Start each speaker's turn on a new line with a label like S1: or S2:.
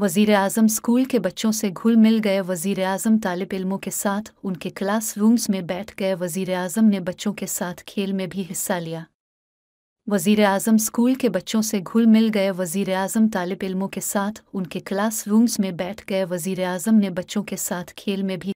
S1: वजीर अजम स्कूल के बच्चों से घुल मिल गए वजीर अजम तालब इलमों के साथ उनके क्लास रूम्स में बैठ गए वजीर अजम ने बच्चों के साथ खेल में भी हिस्सा लिया वजीर अजम स्कूल के बच्चों से घुल मिल गए वजीर अजम तालब इलमों के साथ उनके क्लास रूम्स में बैठ गए वजीर अजम ने बच्चों के साथ खेल में भी